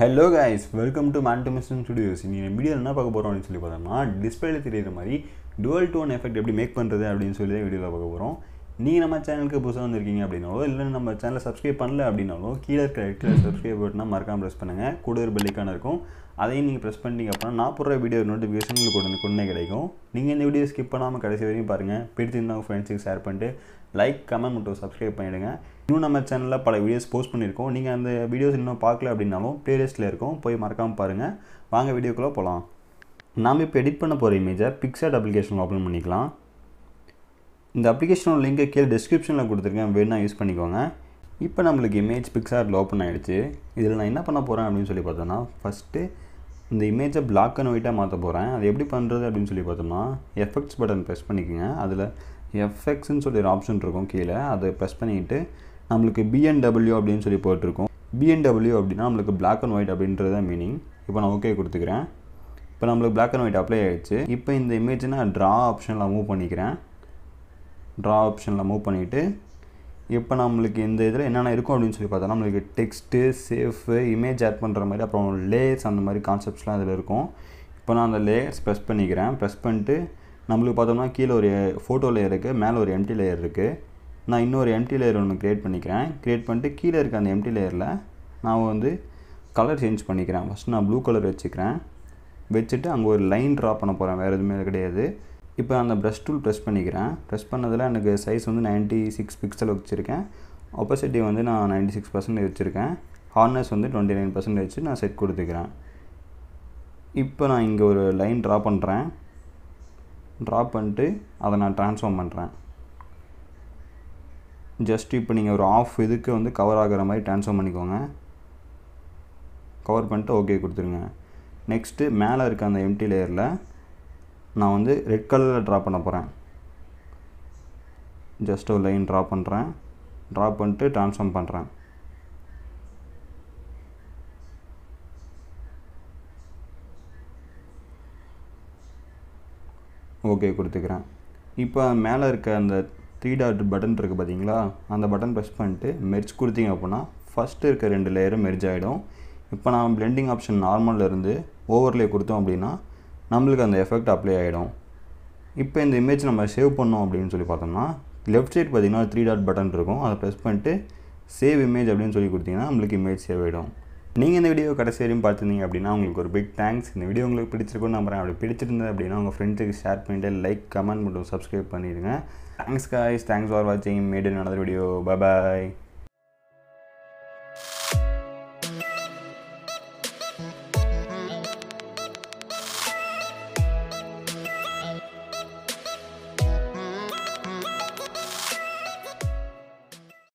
hello guys welcome to மேன்டமிஷன் studios நீங்கள் video என்ன பார்க்க போகிறோம் அப்படின்னு சொல்லி பார்த்தோம்னா டிஸ்பிளேல தெரியுற மாதிரி டுவல் டோன் எஃபெக்ட் எப்படி மேக் பண்ணுறது அப்படின்னு சொல்லி தான் வீடியோவில் பார்க்க போகிறோம் நீ நம்ம சேனலுக்கு புதுசாக வந்திருக்கீங்க அப்படின்னாலோ இல்லை நம்ம சேனலை சப்ஸ்கிரைப் பண்ணல அப்படின்னாலும் கீழே இருக்க கீழே சப்ஸ்கிரைப் பட்டினா மறக்காமல் ப்ரெஸ் பண்ணுங்கள் கூட ஒரு பெல்லிக்கான இருக்கும் அதையும் நீங்கள் ப்ரெஸ் பண்ணிட்டீங்க அப்படின்னா நான் போடுற வீடியோ நோட்டிஃபிகேஷன் உங்களுக்கு உடனே கொண்டே கிடைக்கும் நீங்கள் இந்த வீடியோ ஸ்கிப் பண்ணாமல் கடைசி வரையும் பாருங்கள் பிடிச்சிருந்தா ஃப்ரெண்ட்ஸுக்கு ஷேர் பண்ணிட்டு லைக் கமெண்ட் மட்டும் சப்ஸ்கிரைப் பண்ணிவிடுங்க இன்னும் நம்ம சேனலில் பல வீடியோஸ் போஸ்ட் பண்ணியிருக்கோம் நீங்கள் அந்த வீடியோஸ் இன்னும் பார்க்கல அப்படின்னாலும் ப்ளேலிஸ்ட்டில் இருக்கும் போய் மறக்காமல் பாருங்கள் வாங்க வீடியோக்குள்ளே போகலாம் நாம் இப்போ எடிட் பண்ண போகிற இமேஜை பிக்சட் அப்ளிகேஷன் ஓப்பன் பண்ணிக்கலாம் இந்த அப்ளிகேஷனோட லிங்கை கீழே டிஸ்கிரிப்ஷனில் கொடுத்துருக்கேன் வேணால் யூஸ் பண்ணிக்கோங்க இப்போ நம்மளுக்கு இமேஜ் பிக்சாரில் ஓப்பன் ஆகிடுச்சு இதில் நான் என்ன பண்ண போகிறேன் அப்படின்னு சொல்லி பார்த்தோன்னா ஃபஸ்ட்டு இந்த இமேஜை பிளாக் அண்ட் ஒயிட்டாக மாற்ற போகிறேன் அது எப்படி பண்ணுறது அப்படின்னு சொல்லி பார்த்தோம்னா எஃபெக்ட்ஸ் பட்டன் ப்ரெஸ் பண்ணிக்கோங்க அதில் எஃப்எக்ஸ்ன்னு சொல்லி ஒரு ஆப்ஷன் இருக்கும் கீழே அதை ப்ரெஸ் பண்ணிவிட்டு நம்மளுக்கு பிஎன்டபிள்யூ அப்படின்னு சொல்லி போட்டிருக்கோம் பிஎன்டபிள்யூ அப்படின்னா நம்மளுக்கு பிளாக் அண்ட் ஒயிட் அப்படின்றது தான் மீனிங் இப்போ நான் ஓகே கொடுத்துக்கிறேன் இப்போ நம்மளுக்கு பிளாக் அண்ட் ஒயிட் அப்ளை ஆகிடுச்சு இப்போ இந்த இமேஜை நான் ட்ரா ஆப்ஷனில் மூவ் பண்ணிக்கிறேன் ட்ரா ஆப்ஷனில் மூவ் பண்ணிவிட்டு இப்போ நம்மளுக்கு இந்த இதில் என்னென்ன இருக்கும் அப்படின்னு சொல்லி பார்த்தோம்னா நம்மளுக்கு டெக்ஸ்ட்டு சேஃபு இமேஜ் ஆட் பண்ணுற மாதிரி அப்புறம் லேயர்ஸ் அந்த மாதிரி கான்செப்ட்ஸ்லாம் இதில் இருக்கும் இப்போ நான் அந்த லேயர்ஸ் ப்ரெஸ் பண்ணிக்கிறேன் ப்ரெஸ் பண்ணிட்டு நம்மளுக்கு பார்த்தோம்னா கீழே ஒரு ஃபோட்டோ லேயர் இருக்குது மேலே ஒரு எம்டி லேயர் இருக்குது நான் இன்னொரு எம்டி லேயர் ஒன்று க்ரியேட் பண்ணிக்கிறேன் க்ரியேட் பண்ணிட்டு கீழே இருக்க அந்த எம்டி லேயரில் நான் வந்து கலர் சேஞ்ச் பண்ணிக்கிறேன் ஃபஸ்ட் நான் ப்ளூ கலர் வச்சுக்கிறேன் வச்சுட்டு அங்கே ஒரு லைன் ட்ரா பண்ண போகிறேன் வேறு எதுவுமே கிடையாது இப்போ அந்த ப்ரஷ் டூல் ப்ரெஸ் பண்ணிக்கிறேன் ப்ரெஸ் பண்ணதில் எனக்கு சைஸ் வந்து நைன்ட்டி சிக்ஸ் பிக்சல் வச்சுருக்கேன் ஆப்போசிட்டி வந்து நான் நைன்ட்டி சிக்ஸ் பர்சன்டேஜ் வச்சுருக்கேன் ஹார்னஸ் வந்து டுவெண்ட்டி நைன் பர்சன்டேஜ் நான் செட் கொடுத்துக்கிறேன் இப்போ நான் இங்கே ஒரு லைன் ட்ரா பண்ணுறேன் ட்ரா பண்ணிட்டு அதை நான் ட்ரான்ஸ்ஃபார்ம் பண்ணுறேன் ஜஸ்ட் இப்போ நீங்கள் ஒரு ஆஃப் இதுக்கு வந்து கவர் ஆகிற மாதிரி ட்ரான்ஸ்ஃபார்ம் பண்ணிக்கோங்க கவர் பண்ணிட்டு ஓகே கொடுத்துருங்க நெக்ஸ்ட்டு மேலே இருக்க அந்த எம்டி லேயரில் நான் வந்து ரெட் கலரில் ட்ரா பண்ண போகிறேன் ஜஸ்ட் ஒரு லைன் ட்ரா பண்ணுறேன் ட்ரா பண்ணிட்டு ட்ரான்ஸ்ஃபார்ம் பண்ணுறேன் ஓகே கொடுத்துக்கிறேன் இப்போ மேலே இருக்க அந்த த்ரீ டாட் பட்டன் இருக்குது பார்த்தீங்களா அந்த பட்டன் ப்ரெஸ் பண்ணிட்டு மெர்ஜ் கொடுத்தீங்க அப்படின்னா ஃபஸ்ட்டு இருக்க ரெண்டு லேயரும் மெர்ஜ் ஆகிடும் இப்போ நான் பிளெண்டிங் ஆப்ஷன் நார்மலில் இருந்து ஓவர்லே கொடுத்தோம் அப்படின்னா நம்மளுக்கு அந்த எஃபெக்ட் அப்ளை ஆகிடும் இப்போ இந்த இமேஜ் நம்ம சேவ் பண்ணோம் அப்படின்னு சொல்லி பார்த்தோம்னா லெஃப்ட் சைட் பார்த்திங்கன்னா த்ரீ டாட் பட்டன் இருக்கும் அதை ப்ரெஸ் பண்ணிட்டு சேவ் இமேஜ் அப்படின்னு சொல்லி கொடுத்தீங்கன்னா நம்மளுக்கு இமேஜ் சேவ் ஆகிடும் நீங்கள் இந்த வீடியோ கடைசி வரையும் பார்த்துருந்தீங்க அப்படின்னா உங்களுக்கு ஒரு பிக் தேங்க்ஸ் இந்த வீடியோ உங்களுக்கு பிடிச்சிருக்கும்னு நம்புறேன் அப்படி பிடிச்சிருந்தது அப்படின்னா உங்கள் ஃப்ரெண்ட்ஸுக்கு ஷேர் பண்ணிட்டு லைக் கமெண்ட் மட்டும் சப்ஸ்கிரைப் பண்ணிடுங்க தேங்க்ஸ் காய்ஸ் தேங்க்ஸ் ஃபார் வாட்சிங் meet in another video bye